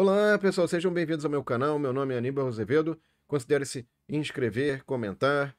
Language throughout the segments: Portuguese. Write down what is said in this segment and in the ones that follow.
Olá, pessoal, sejam bem-vindos ao meu canal. Meu nome é Aníbal Azevedo. Considere-se inscrever, comentar,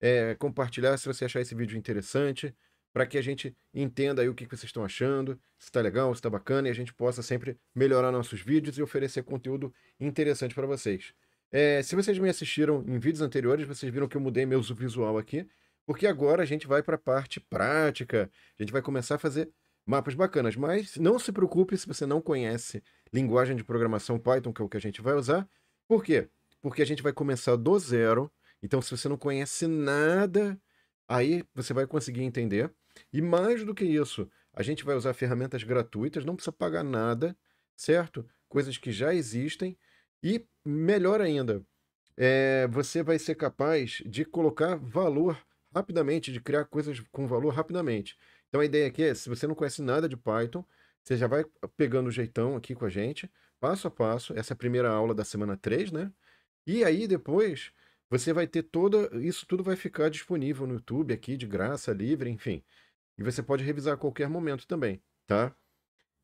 é, compartilhar se você achar esse vídeo interessante, para que a gente entenda aí o que, vocês estão achando, se está legal, se está bacana, e a gente possa sempre melhorar nossos vídeos e oferecer conteúdo interessante para vocês. É, se vocês me assistiram em vídeos anteriores, vocês viram que eu mudei meu visual aqui, porque agora a gente vai para a parte prática, a gente vai começar a fazer mapas bacanas. Mas não se preocupe se você não conhece linguagem de programação Python, que é o que a gente vai usar. Por quê? Porque a gente vai começar do zero. Então, se você não conhece nada, aí você vai conseguir entender. E mais do que isso, a gente vai usar ferramentas gratuitas, não precisa pagar nada, certo? Coisas que já existem. E melhor ainda, é, você vai ser capaz de colocar valor rapidamente, de criar coisas com valor rapidamente. Então a ideia aqui é, se você não conhece nada de Python, você já vai pegando o jeitão aqui com a gente, passo a passo, essa é a primeira aula da semana 3, né? E aí depois você vai ter toda, isso tudo vai ficar disponível no YouTube aqui de graça, livre, enfim. E você pode revisar a qualquer momento também, tá?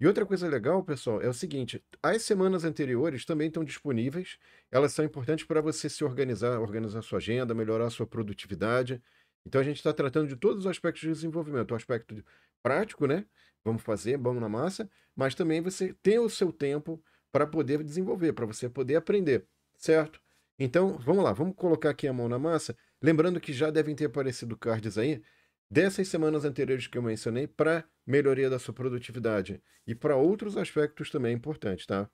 E outra coisa legal, pessoal, é o seguinte: as semanas anteriores também estão disponíveis. Elas são importantes para você se organizar, organizar sua agenda, melhorar sua produtividade, então a gente está tratando de todos os aspectos de desenvolvimento, o aspecto prático, né? Vamos fazer, vamos na massa, mas também você tem o seu tempo para poder desenvolver, para você poder aprender, certo? Então, vamos lá, vamos colocar aqui a mão na massa, lembrando que já devem ter aparecido cards aí dessas semanas anteriores que eu mencionei para melhoria da sua produtividade e para outros aspectos também importantes, tá?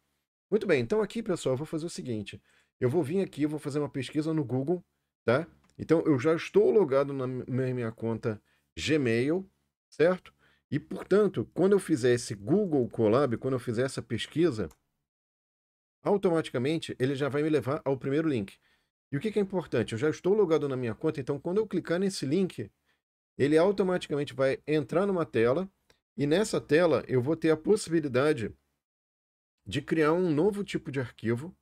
Muito bem, então aqui, pessoal, eu vou fazer o seguinte, eu vou vir aqui, vou fazer uma pesquisa no Google, tá? Então eu já estou logado na minha conta Gmail, certo? E portanto, quando eu fizer esse Google Colab, quando eu fizer essa pesquisa, automaticamente ele já vai me levar ao primeiro link. E o que, é importante? Eu já estou logado na minha conta, então quando eu clicar nesse link, ele automaticamente vai entrar numa tela e nessa tela eu vou ter a possibilidade de criar um novo tipo de arquivo,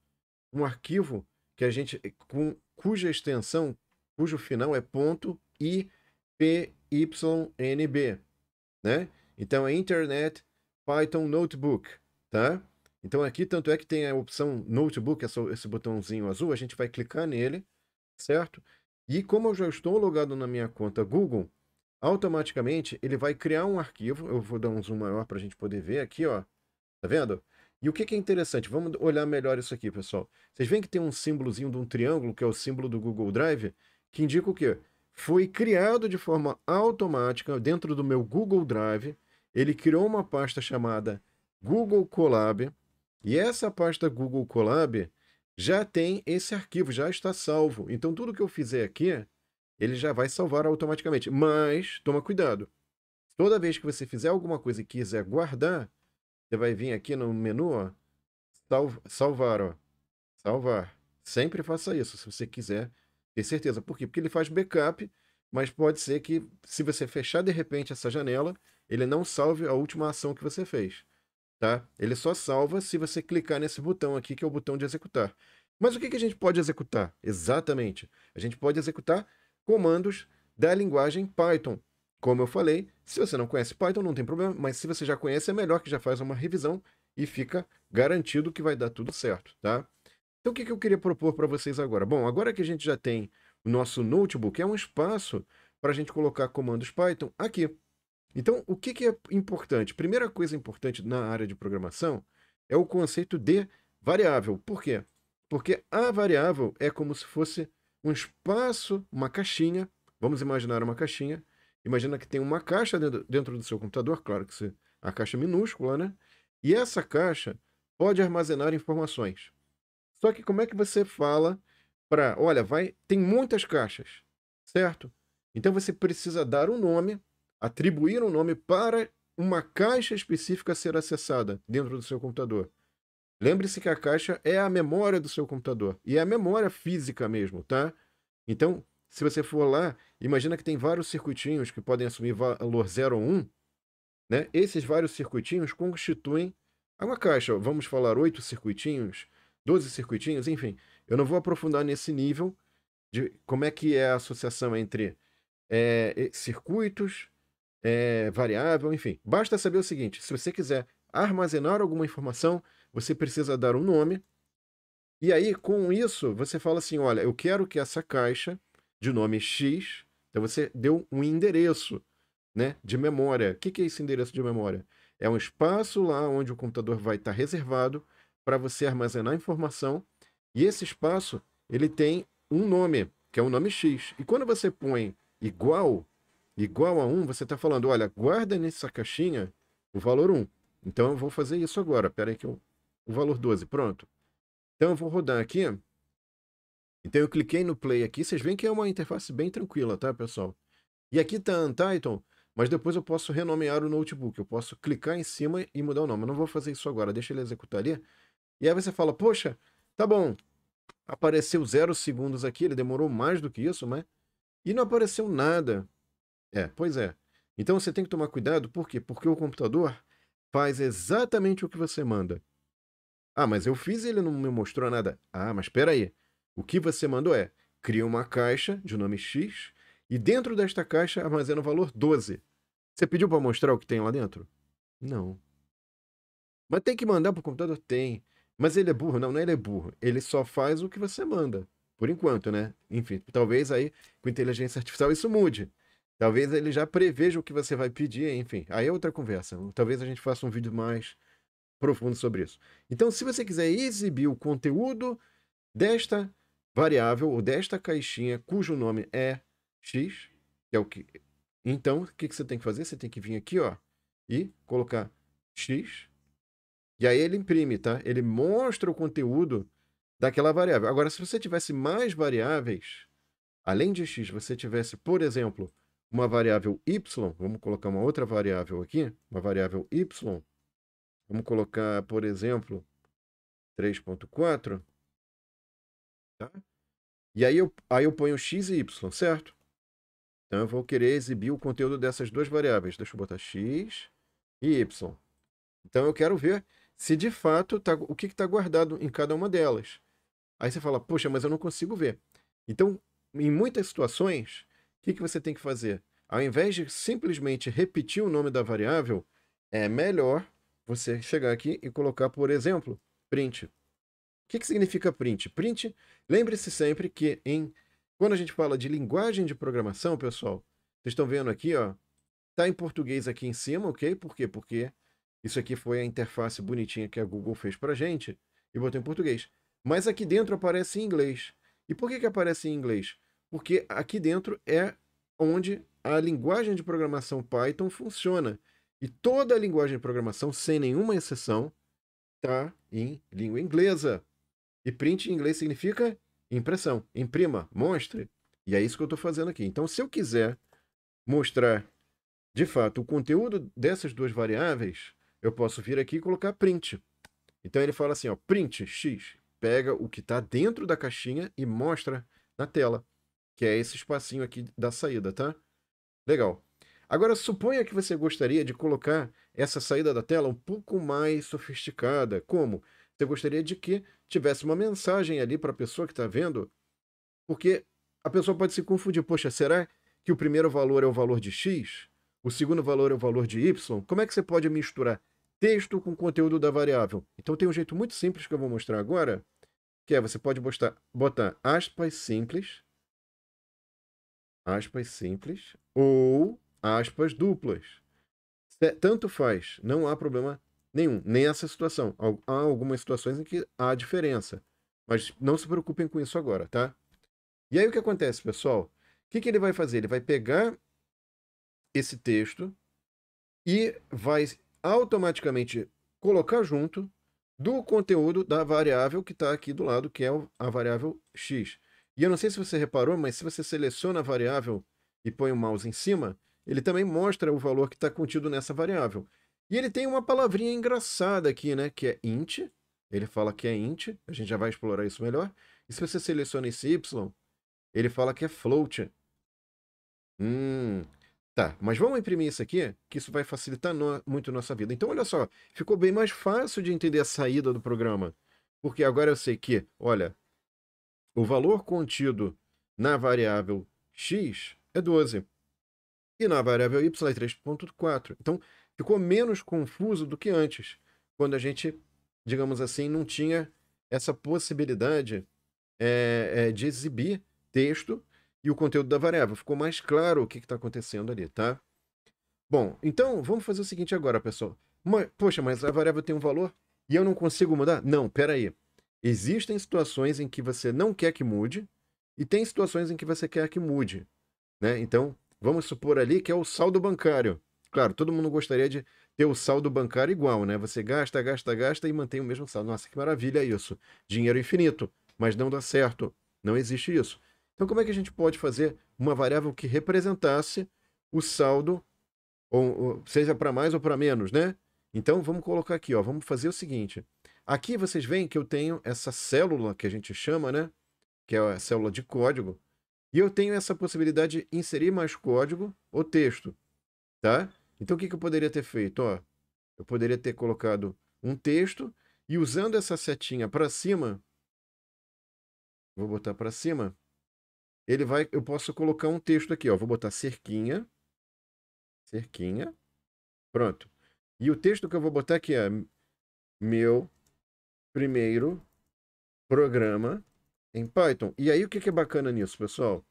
um arquivo que a gente com cuja extensão cujo final é ponto IPYNB, né? Então é Internet Python Notebook, tá? Então aqui tanto é que tem a opção Notebook, esse botãozinho azul, a gente vai clicar nele, certo? E como eu já estou logado na minha conta Google, automaticamente ele vai criar um arquivo, eu vou dar um zoom maior para a gente poder ver aqui, ó, tá vendo? E o que, que é interessante, vamos olhar melhor isso aqui, pessoal. Vocês veem que tem um símbolozinho de um triângulo, que é o símbolo do Google Drive, que indica o quê? Foi criado de forma automática dentro do meu Google Drive. Ele criou uma pasta chamada Google Colab. E essa pasta Google Colab já tem esse arquivo, já está salvo. Então tudo que eu fizer aqui, ele já vai salvar automaticamente. Mas toma cuidado. Toda vez que você fizer alguma coisa e quiser guardar, você vai vir aqui no menu, ó, salvar, ó, salvar. Sempre faça isso se você quiser ter certeza. Por quê? Porque ele faz backup, mas pode ser que se você fechar de repente essa janela, ele não salve a última ação que você fez. Tá? Ele só salva se você clicar nesse botão aqui, que é o botão de executar. Mas o que, que a gente pode executar? Exatamente. A gente pode executar comandos da linguagem Python. Como eu falei, se você não conhece Python, não tem problema, mas se você já conhece, é melhor que já faça uma revisão e fica garantido que vai dar tudo certo, tá? Então, o que, que eu queria propor para vocês agora? Bom, agora que a gente já tem o nosso notebook, é um espaço para a gente colocar comandos Python aqui. Então, o que, que é importante? Primeira coisa importante na área de programação é o conceito de variável. Por quê? Porque a variável é como se fosse um espaço, uma caixinha. Vamos imaginar uma caixinha. Imagina que tem uma caixa dentro, do seu computador, claro que a caixa é minúscula, né? E essa caixa pode armazenar informações. Só que como é que você fala para, olha, vai, tem muitas caixas, certo? Então você precisa dar um nome, atribuir um nome para uma caixa específica ser acessada dentro do seu computador. Lembre-se que a caixa é a memória do seu computador e é a memória física mesmo, tá? Então, se você for lá, imagina que tem vários circuitinhos que podem assumir valor 0 ou 1, um, né? Esses vários circuitinhos constituem é uma caixa, vamos falar oito circuitinhos, 12 circuitinhos, enfim. Eu não vou aprofundar nesse nível de como é que é a associação entre é, circuitos, é, variável, enfim. Basta saber o seguinte: se você quiser armazenar alguma informação, você precisa dar um nome. E aí, com isso, você fala assim: olha, eu quero que essa caixa de nome X, então você deu um endereço né, de memória. O que é esse endereço de memória? É um espaço lá onde o computador vai estar reservado para você armazenar informação. E esse espaço, ele tem um nome, que é o um nome X. E quando você põe igual, igual a 1, você está falando, olha, guarda nessa caixinha o valor 1. Então eu vou fazer isso agora. Espera aí que eu... O valor 12, pronto. Então eu vou rodar aqui. Então eu cliquei no play aqui. Vocês veem que é uma interface bem tranquila, tá, pessoal? E aqui está Untitled, mas depois eu posso renomear o notebook. Eu posso clicar em cima e mudar o nome. Eu não vou fazer isso agora. Deixa ele executar ali. E aí você fala, poxa, tá bom, apareceu zero segundos aqui, ele demorou mais do que isso, né? E não apareceu nada. É, pois é. Então você tem que tomar cuidado, por quê? Porque o computador faz exatamente o que você manda. Ah, mas eu fiz e ele não me mostrou nada. Ah, mas espera aí. O que você mandou é, cria uma caixa de nome X e dentro desta caixa armazena o valor 12. Você pediu para mostrar o que tem lá dentro? Não. Mas tem que mandar para o computador? Tem. Mas ele é burro? Não, não é ele é burro. Ele só faz o que você manda. Por enquanto, né? Enfim, talvez aí com inteligência artificial isso mude. Talvez ele já preveja o que você vai pedir, enfim. Aí é outra conversa. Talvez a gente faça um vídeo mais profundo sobre isso. Então, se você quiser exibir o conteúdo desta variável ou desta caixinha cujo nome é x, que é o que. Então, o que, que você tem que fazer? Você tem que vir aqui, ó, e colocar x e aí ele imprime, tá? Ele mostra o conteúdo daquela variável. Agora, se você tivesse mais variáveis, além de x, você tivesse, por exemplo, uma variável y, vamos colocar uma outra variável aqui, uma variável y, vamos colocar, por exemplo, 3.4, tá? E aí eu, aí eu ponho x e y, certo? Então eu vou querer exibir o conteúdo dessas duas variáveis. Deixa eu botar x e y. Então eu quero ver se de fato tá, o que está guardado em cada uma delas. Aí você fala, poxa, mas eu não consigo ver. Então, em muitas situações, o que, que você tem que fazer? Ao invés de simplesmente repetir o nome da variável, é melhor você chegar aqui e colocar, por exemplo, print. O que, que significa print? Print, lembre-se sempre que em quando a gente fala de linguagem de programação, pessoal, vocês estão vendo aqui, ó, tá em português aqui em cima, ok? Por quê? Porque isso aqui foi a interface bonitinha que a Google fez para gente e botei em português. Mas aqui dentro aparece em inglês. E por que, que aparece em inglês? Porque aqui dentro é onde a linguagem de programação Python funciona. E toda a linguagem de programação, sem nenhuma exceção, está em língua inglesa. E print em inglês significa impressão, imprima, mostre. E é isso que eu estou fazendo aqui. Então, se eu quiser mostrar, de fato, o conteúdo dessas duas variáveis, eu posso vir aqui e colocar print. Então ele fala assim, ó, print x, pega o que está dentro da caixinha e mostra na tela, que é esse espacinho aqui da saída, tá? Legal. Agora suponha que você gostaria de colocar essa saída da tela um pouco mais sofisticada, como você gostaria de que tivesse uma mensagem ali para a pessoa que está vendo, porque a pessoa pode se confundir. Poxa, será que o primeiro valor é o valor de x? O segundo valor é o valor de y? Como é que você pode misturar texto com conteúdo da variável. Então tem um jeito muito simples que eu vou mostrar agora, que é você pode botar, botar aspas simples, aspas simples ou aspas duplas. Tanto faz, não há problema nenhum, nem essa situação. Há algumas situações em que há diferença, mas não se preocupem com isso agora, tá? E aí o que acontece, pessoal? O que, que ele vai fazer? Ele vai pegar esse texto e vai automaticamente colocar junto do conteúdo da variável que está aqui do lado, que é a variável x. E eu não sei se você reparou, mas se você seleciona a variável e põe o mouse em cima, ele também mostra o valor que está contido nessa variável. E ele tem uma palavrinha engraçada aqui, né? Que é int. Ele fala que é int. A gente já vai explorar isso melhor. E se você seleciona esse y, ele fala que é float. Hum, Tá, mas vamos imprimir isso aqui, que isso vai facilitar no, muito a nossa vida. Então, olha só, ficou bem mais fácil de entender a saída do programa. Porque agora eu sei que, olha, o valor contido na variável x é 12. E na variável y é 3.4. Então, ficou menos confuso do que antes, quando a gente, digamos assim, não tinha essa possibilidade é, é, de exibir texto e o conteúdo da variável. Ficou mais claro o que está acontecendo ali, tá? Bom, então vamos fazer o seguinte agora, pessoal. Mas, poxa, mas a variável tem um valor e eu não consigo mudar? Não, peraí. Existem situações em que você não quer que mude e tem situações em que você quer que mude. Né? Então, vamos supor ali que é o saldo bancário. Claro, todo mundo gostaria de ter o saldo bancário igual, né? Você gasta, gasta, gasta e mantém o mesmo saldo. Nossa, que maravilha isso. Dinheiro infinito, mas não dá certo. Não existe isso. Então, como é que a gente pode fazer uma variável que representasse o saldo, ou, ou seja para mais ou para menos, né? Então, vamos colocar aqui, ó, vamos fazer o seguinte. Aqui vocês veem que eu tenho essa célula que a gente chama, né? Que é a célula de código. E eu tenho essa possibilidade de inserir mais código ou texto, tá? Então, o que, que eu poderia ter feito? Ó, eu poderia ter colocado um texto e usando essa setinha para cima, vou botar para cima, ele vai, eu posso colocar um texto aqui, ó, vou botar cerquinha, cerquinha, pronto. E o texto que eu vou botar aqui é meu primeiro programa em Python. E aí o que é bacana nisso, pessoal?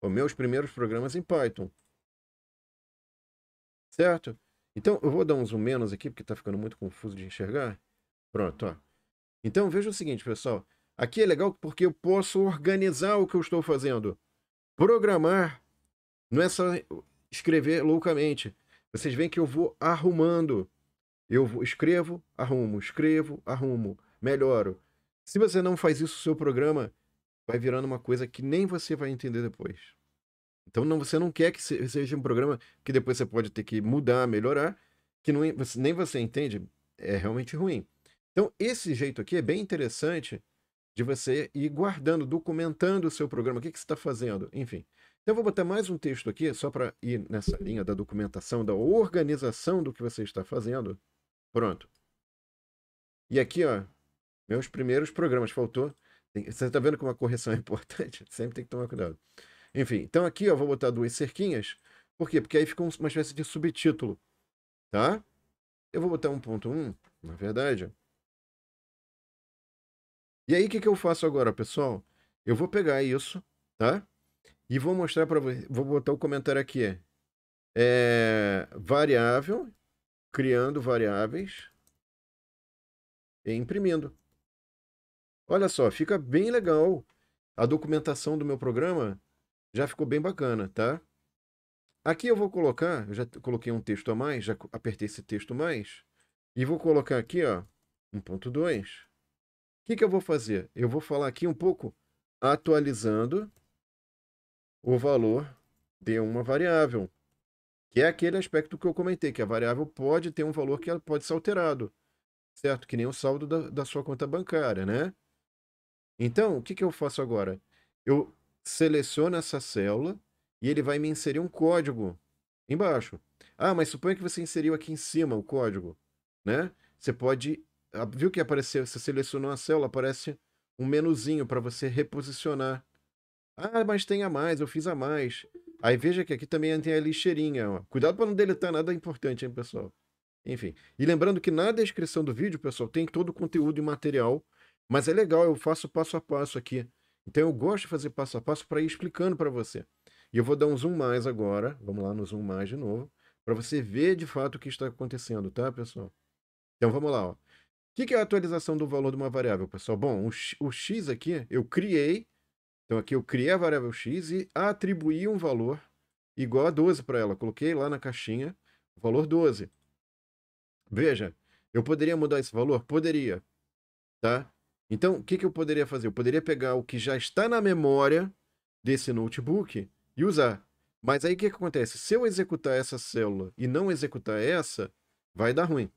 Os meus primeiros programas em Python. Certo? Então, eu vou dar um zoom menos aqui, porque está ficando muito confuso de enxergar. Pronto, ó. Então, veja o seguinte, pessoal. Aqui é legal porque eu posso organizar o que eu estou fazendo. Programar não é só escrever loucamente. Vocês veem que eu vou arrumando. Eu escrevo, arrumo, escrevo, arrumo, melhoro. Se você não faz isso, o seu programa vai virando uma coisa que nem você vai entender depois. Então não, você não quer que seja um programa que depois você pode ter que mudar, melhorar, que não, é, nem você entende, é realmente ruim. Então esse jeito aqui é bem interessante de você ir guardando, documentando o seu programa, o que, que você está fazendo, enfim. Então, eu vou botar mais um texto aqui, só para ir nessa uhum. linha da documentação, da organização do que você está fazendo. Pronto. E aqui, ó, meus primeiros programas, faltou. Você está vendo que uma correção é importante? Sempre tem que tomar cuidado. Enfim, então aqui, ó, vou botar duas cerquinhas. Por quê? Porque aí fica uma espécie de subtítulo, tá? Eu vou botar 1.1, na verdade. E aí, o que, que eu faço agora, pessoal? Eu vou pegar isso, tá? E vou mostrar para vocês. Vou botar o comentário aqui. É, variável, criando variáveis e imprimindo. Olha só, fica bem legal. A documentação do meu programa já ficou bem bacana, tá? Aqui eu vou colocar, eu já coloquei um texto a mais, já apertei esse texto mais, e vou colocar aqui, ó, 1.2. O que, que eu vou fazer? Eu vou falar aqui um pouco atualizando o valor de uma variável, que é aquele aspecto que eu comentei, que a variável pode ter um valor que pode ser alterado, certo? Que nem o saldo da, da sua conta bancária, né? Então, o que, que eu faço agora? Eu seleciono essa célula e ele vai me inserir um código embaixo. Ah, mas suponha que você inseriu aqui em cima o código, né? Você pode Viu que apareceu? Você selecionou a célula, aparece um menuzinho para você reposicionar. Ah, mas tem a mais, eu fiz a mais. Aí veja que aqui também tem a lixeirinha. Ó. Cuidado para não deletar nada importante, hein, pessoal? Enfim. E lembrando que na descrição do vídeo, pessoal, tem todo o conteúdo e material. Mas é legal, eu faço passo a passo aqui. Então eu gosto de fazer passo a passo para ir explicando para você. E eu vou dar um zoom mais agora. Vamos lá no zoom mais de novo. Para você ver de fato o que está acontecendo, tá, pessoal? Então vamos lá, ó. O que, é a atualização do valor de uma variável, pessoal? Bom, o, o x aqui eu criei, então aqui eu criei a variável x e atribuí um valor igual a 12 para ela. Coloquei lá na caixinha o valor 12. Veja, eu poderia mudar esse valor? Poderia, tá? Então, o que, que eu poderia fazer? Eu poderia pegar o que já está na memória desse notebook e usar. Mas aí o que, que acontece? Se eu executar essa célula e não executar essa, vai dar ruim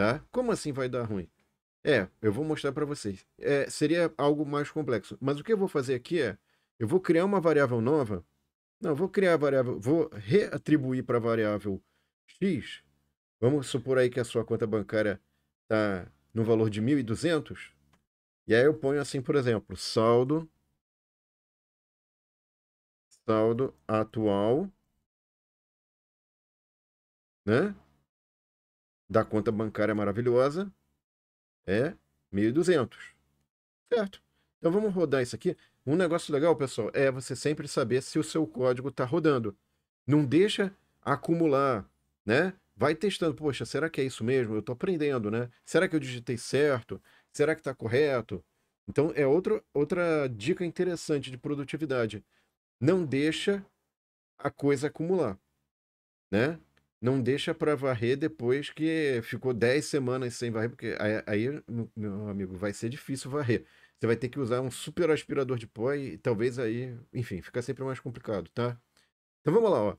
tá? Como assim vai dar ruim? É, eu vou mostrar para vocês. É, seria algo mais complexo. Mas o que eu vou fazer aqui é, eu vou criar uma variável nova. Não, vou criar a variável, vou reatribuir para a variável x. Vamos supor aí que a sua conta bancária está no valor de 1.200. E aí eu ponho assim, por exemplo, saldo saldo atual, né? da conta bancária maravilhosa é 1.200, certo? Então vamos rodar isso aqui. Um negócio legal, pessoal, é você sempre saber se o seu código está rodando. Não deixa acumular, né? Vai testando, poxa, será que é isso mesmo? Eu estou aprendendo, né? Será que eu digitei certo? Será que está correto? Então é outro, outra dica interessante de produtividade. Não deixa a coisa acumular, né? Não deixa para varrer depois que ficou 10 semanas sem varrer, porque aí, aí, meu amigo, vai ser difícil varrer. Você vai ter que usar um super aspirador de pó e talvez aí, enfim, fica sempre mais complicado, tá? Então vamos lá, ó.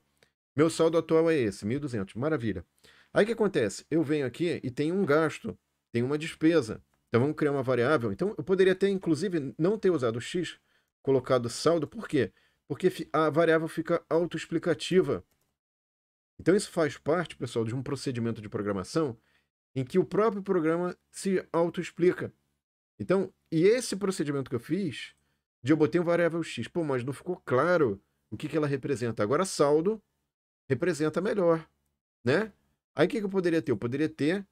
Meu saldo atual é esse, 1.200, maravilha. Aí o que acontece? Eu venho aqui e tenho um gasto, tenho uma despesa. Então vamos criar uma variável. Então eu poderia até, inclusive, não ter usado o x, colocado saldo, por quê? Porque a variável fica autoexplicativa. Então isso faz parte, pessoal, de um procedimento de programação em que o próprio programa se autoexplica. Então, e esse procedimento que eu fiz, de eu botei um variável x, pô, mas não ficou claro o que, que ela representa. Agora, saldo representa melhor, né? Aí o que, que eu poderia ter? Eu poderia ter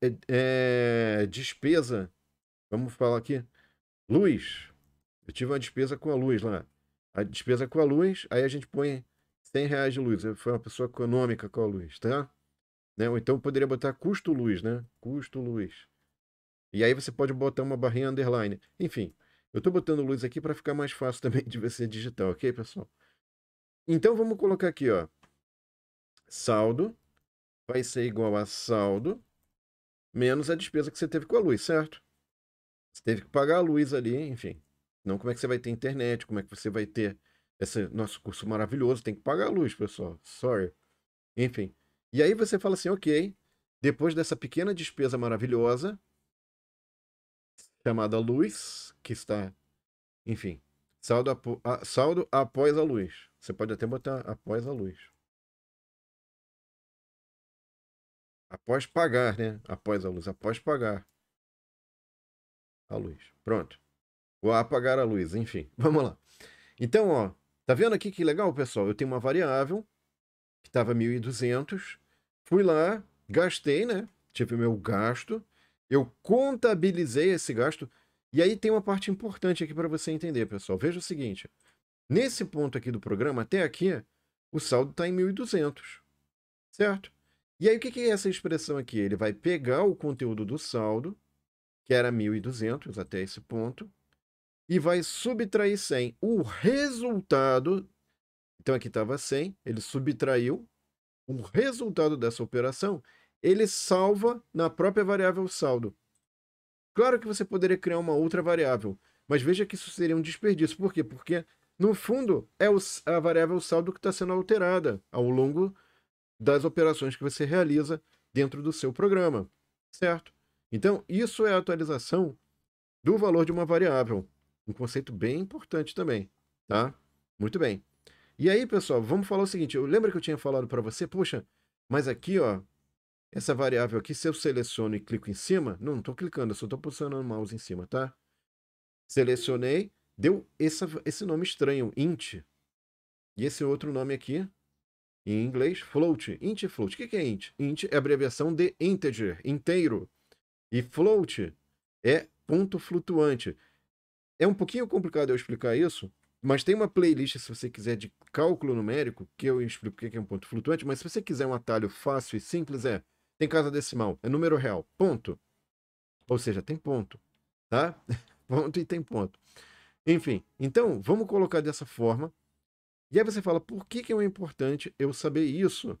é, é, despesa, vamos falar aqui, luz. Eu tive uma despesa com a luz lá. A despesa com a luz, aí a gente põe 100 reais de luz. Foi uma pessoa econômica com a luz, tá? Né? Ou então poderia botar custo luz, né? Custo luz. E aí você pode botar uma barrinha underline. Enfim, eu estou botando luz aqui para ficar mais fácil também de você digitar, ok, pessoal? Então vamos colocar aqui, ó. Saldo vai ser igual a saldo menos a despesa que você teve com a luz, certo? Você teve que pagar a luz ali, enfim. Não como é que você vai ter internet, como é que você vai ter esse nosso curso maravilhoso, tem que pagar a luz, pessoal. Sorry. Enfim. E aí você fala assim, ok, depois dessa pequena despesa maravilhosa, chamada luz, que está, enfim, saldo, apo, a, saldo após a luz. Você pode até botar após a luz. Após pagar, né? Após a luz, após pagar a luz. Pronto. vou apagar a luz, enfim. Vamos lá. Então, ó, Tá vendo aqui que legal, pessoal? Eu tenho uma variável que estava 1.200. Fui lá, gastei, né? Tive meu gasto. Eu contabilizei esse gasto. E aí tem uma parte importante aqui para você entender, pessoal. Veja o seguinte. Nesse ponto aqui do programa, até aqui, o saldo está em 1.200, certo? E aí o que é essa expressão aqui? Ele vai pegar o conteúdo do saldo, que era 1.200 até esse ponto, e vai subtrair 100. O resultado, então aqui estava 100, ele subtraiu. O resultado dessa operação, ele salva na própria variável saldo. Claro que você poderia criar uma outra variável, mas veja que isso seria um desperdício. Por quê? Porque, no fundo, é a variável saldo que está sendo alterada ao longo das operações que você realiza dentro do seu programa, certo? Então, isso é a atualização do valor de uma variável. Um conceito bem importante também, tá? Muito bem. E aí, pessoal, vamos falar o seguinte. Eu lembro que eu tinha falado para você, poxa, mas aqui, ó, essa variável aqui, se eu seleciono e clico em cima, não, não estou clicando, eu só estou posicionando o mouse em cima, tá? Selecionei, deu essa, esse nome estranho, int. E esse outro nome aqui, em inglês, float. Int e float. O que é int? Int é abreviação de integer, inteiro. E float é ponto flutuante. É um pouquinho complicado eu explicar isso, mas tem uma playlist, se você quiser, de cálculo numérico, que eu explico o que é um ponto flutuante, mas se você quiser um atalho fácil e simples, é tem casa decimal, é número real, ponto. Ou seja, tem ponto, tá? ponto e tem ponto. Enfim, então, vamos colocar dessa forma. E aí você fala, por que, que é importante eu saber isso?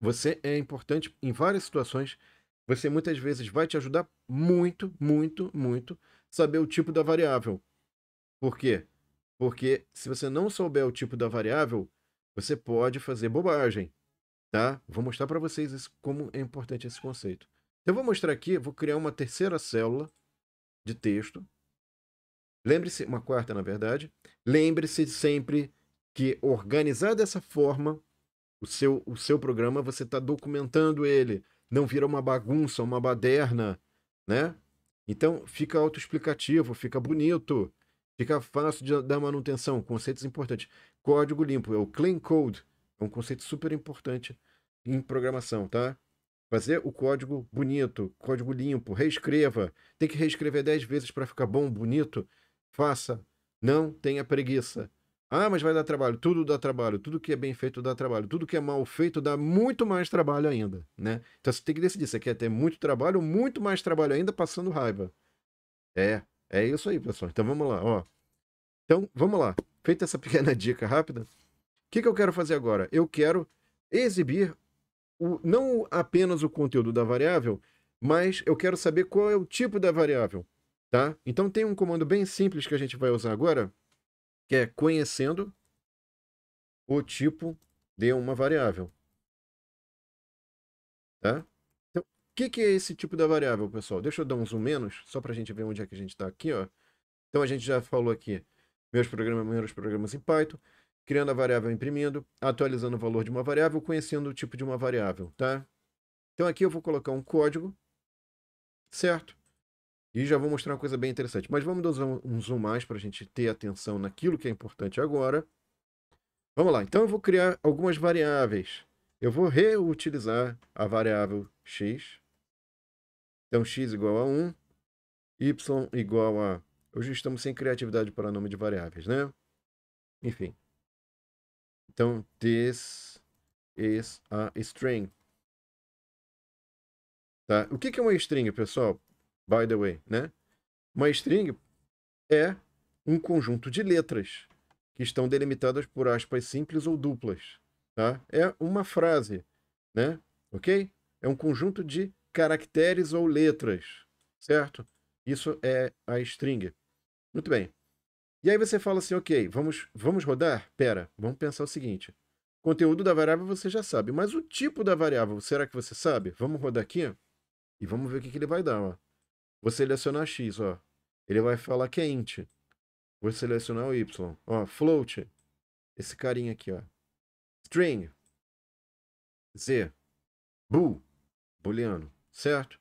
Você é importante em várias situações. Você muitas vezes vai te ajudar muito, muito, muito saber o tipo da variável. Por quê? Porque se você não souber o tipo da variável, você pode fazer bobagem, tá? Vou mostrar para vocês como é importante esse conceito. Então, eu vou mostrar aqui, vou criar uma terceira célula de texto. Lembre-se, uma quarta na verdade. Lembre-se sempre que organizar dessa forma o seu, o seu programa, você está documentando ele. Não vira uma bagunça, uma baderna, né? Então fica autoexplicativo, fica bonito, fica fácil de, dar manutenção, conceitos importantes. Código limpo, é o clean code, é um conceito super importante em programação, tá? Fazer o código bonito, código limpo, reescreva. Tem que reescrever 10 vezes para ficar bom, bonito. Faça. Não tenha preguiça. Ah, mas vai dar trabalho. Tudo dá trabalho. Tudo que é bem feito dá trabalho. Tudo que é mal feito dá muito mais trabalho ainda, né? Então você tem que decidir se quer ter muito trabalho ou muito mais trabalho ainda passando raiva. É, é isso aí, pessoal. Então vamos lá, ó. Então, vamos lá. Feita essa pequena dica rápida, o que, que eu quero fazer agora? Eu quero exibir o, não apenas o conteúdo da variável, mas eu quero saber qual é o tipo da variável, tá? Então tem um comando bem simples que a gente vai usar agora, que é conhecendo o tipo de uma variável. Tá? Então, o que, que é esse tipo da variável, pessoal? Deixa eu dar um zoom menos, só para a gente ver onde é que a gente está aqui. Ó. Então, a gente já falou aqui, meus programas, meus programas em Python, criando a variável imprimindo, atualizando o valor de uma variável, conhecendo o tipo de uma variável, tá? Então, aqui eu vou colocar um código, certo? E já vou mostrar uma coisa bem interessante. Mas vamos dar um zoom mais para a gente ter atenção naquilo que é importante agora. Vamos lá. Então eu vou criar algumas variáveis. Eu vou reutilizar a variável x. Então x igual a 1, y igual a... Hoje estamos sem criatividade para nome de variáveis, né? Enfim. Então, this is a string. Tá? O que é uma string, pessoal? by the way, né? Uma string é um conjunto de letras que estão delimitadas por aspas simples ou duplas, tá? É uma frase, né? OK? É um conjunto de caracteres ou letras, certo? Isso é a string. Muito bem. E aí você fala assim, ok, vamos, vamos rodar? Pera, vamos pensar o seguinte. conteúdo da variável você já sabe, mas o tipo da variável, será que você sabe? Vamos rodar aqui e vamos ver o que, que ele vai dar. Ó. Vou selecionar X, ó. Ele vai falar que é int. Vou selecionar o Y. Ó, float. Esse carinha aqui, ó. String. Z. Bool. Booleano. Certo?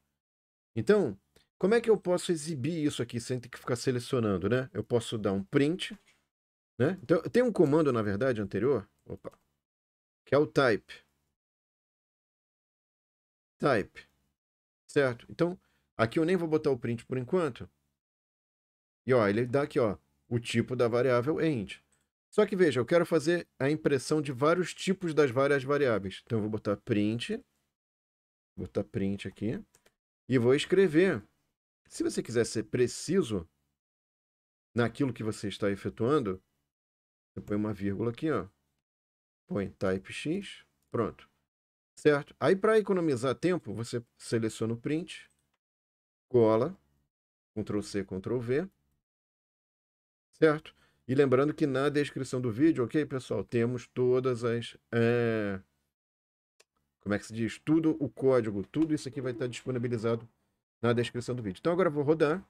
Então, como é que eu posso exibir isso aqui sem ter que ficar selecionando, né? Eu posso dar um print, né? Então, tem um comando, na verdade, anterior, opa, que é o type. Type, certo? Então, Aqui eu nem vou botar o print por enquanto. E ó, ele dá aqui ó, o tipo da variável end. Só que veja, eu quero fazer a impressão de vários tipos das várias variáveis. Então eu vou botar print, vou botar print aqui, e vou escrever. Se você quiser ser preciso naquilo que você está efetuando, você põe uma vírgula aqui, ó. põe type x, pronto. Certo? Aí para economizar tempo, você seleciona o print, cola, Ctrl C, Ctrl V, certo? E lembrando que na descrição do vídeo, ok, pessoal, temos todas as. É... Como é que se diz? Tudo o código, tudo isso aqui vai estar disponibilizado na descrição do vídeo. Então agora eu vou rodar.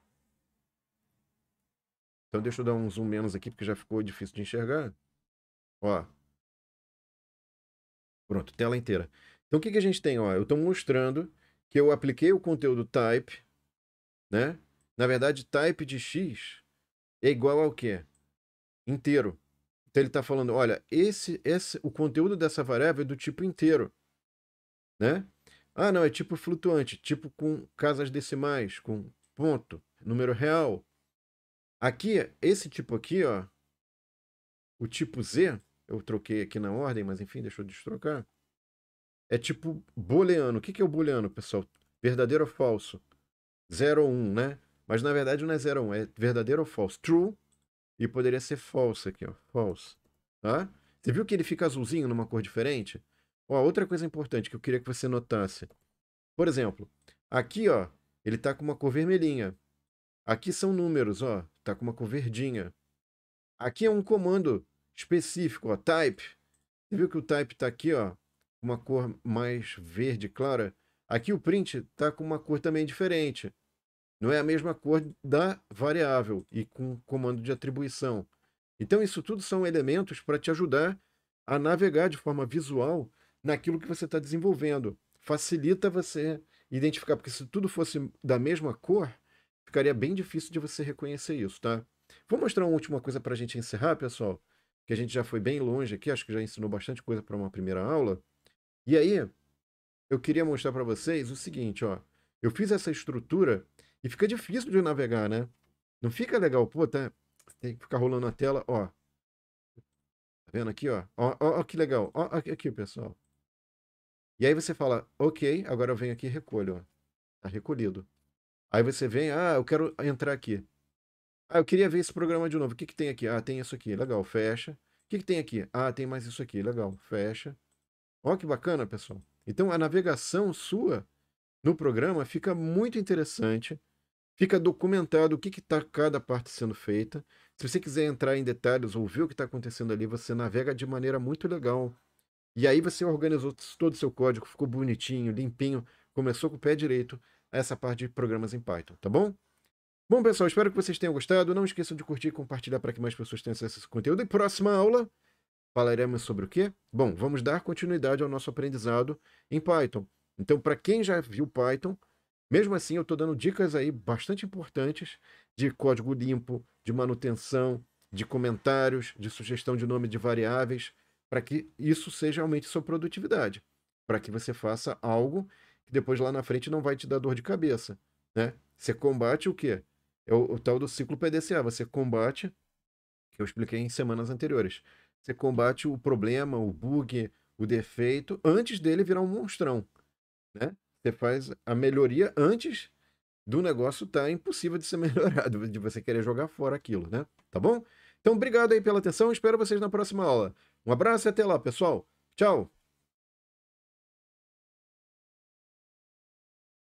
Então deixa eu dar um zoom menos aqui, porque já ficou difícil de enxergar. Ó. Pronto, tela inteira. Então o que, que a gente tem? Ó, eu estou mostrando que eu apliquei o conteúdo type né? Na verdade, type de x é igual ao quê? Inteiro. Então ele está falando, olha, esse, esse, o conteúdo dessa variável é do tipo inteiro, né? Ah, não, é tipo flutuante, tipo com casas decimais, com ponto, número real. Aqui, esse tipo aqui, ó, o tipo Z, eu troquei aqui na ordem, mas enfim, deixa eu destrocar. É tipo booleano. O que é o booleano, pessoal? Verdadeiro ou falso? 0 ou 1, um, né? Mas na verdade não é 0 ou 1, um, é verdadeiro ou falso. True e poderia ser false aqui, ó. False. Tá? Você viu que ele fica azulzinho numa cor diferente? Ó, outra coisa importante que eu queria que você notasse. Por exemplo, aqui, ó, ele tá com uma cor vermelhinha. Aqui são números, ó, tá com uma cor verdinha. Aqui é um comando específico, ó, type. Você viu que o type tá aqui, ó, uma cor mais verde clara? Aqui o print está com uma cor também diferente. Não é a mesma cor da variável e com comando de atribuição. Então, isso tudo são elementos para te ajudar a navegar de forma visual naquilo que você está desenvolvendo. Facilita você identificar, porque se tudo fosse da mesma cor, ficaria bem difícil de você reconhecer isso, tá? Vou mostrar uma última coisa para a gente encerrar, pessoal, que a gente já foi bem longe aqui, acho que já ensinou bastante coisa para uma primeira aula. E aí, eu queria mostrar para vocês o seguinte, ó. Eu fiz essa estrutura e fica difícil de navegar, né? Não fica legal, pô, tá? Tem que ficar rolando a tela, ó. Tá vendo aqui, ó? Ó, ó, ó que legal. Ó, aqui, pessoal. E aí você fala, ok, agora eu venho aqui e recolho, ó. Tá recolhido. Aí você vem, ah, eu quero entrar aqui. Ah, eu queria ver esse programa de novo. O que que tem aqui? Ah, tem isso aqui. Legal, fecha. O que que tem aqui? Ah, tem mais isso aqui. Legal, fecha. Ó que bacana, pessoal. Então a navegação sua no programa fica muito interessante, fica documentado o que está cada parte sendo feita. Se você quiser entrar em detalhes ou ver o que está acontecendo ali, você navega de maneira muito legal. E aí você organizou todo o seu código, ficou bonitinho, limpinho, começou com o pé direito essa parte de programas em Python, tá bom? Bom, pessoal, espero que vocês tenham gostado. Não esqueçam de curtir e compartilhar para que mais pessoas tenham acesso a esse conteúdo. E próxima aula falaremos sobre o quê? Bom, vamos dar continuidade ao nosso aprendizado em Python. Então, para quem já viu Python, mesmo assim eu estou dando dicas aí bastante importantes de código limpo, de manutenção, de comentários, de sugestão de nome de variáveis, para que isso seja realmente sua produtividade, para que você faça algo que depois lá na frente não vai te dar dor de cabeça, né? Você combate o quê? É o, o tal do ciclo PDCA, você combate, que eu expliquei em semanas anteriores. Você combate o problema, o bug, o defeito, antes dele virar um monstrão. Né? Você faz a melhoria antes do negócio estar tá impossível de ser melhorado, de você querer jogar fora aquilo, né? Tá bom? Então, obrigado aí pela atenção. Espero vocês na próxima aula. Um abraço e até lá, pessoal. Tchau!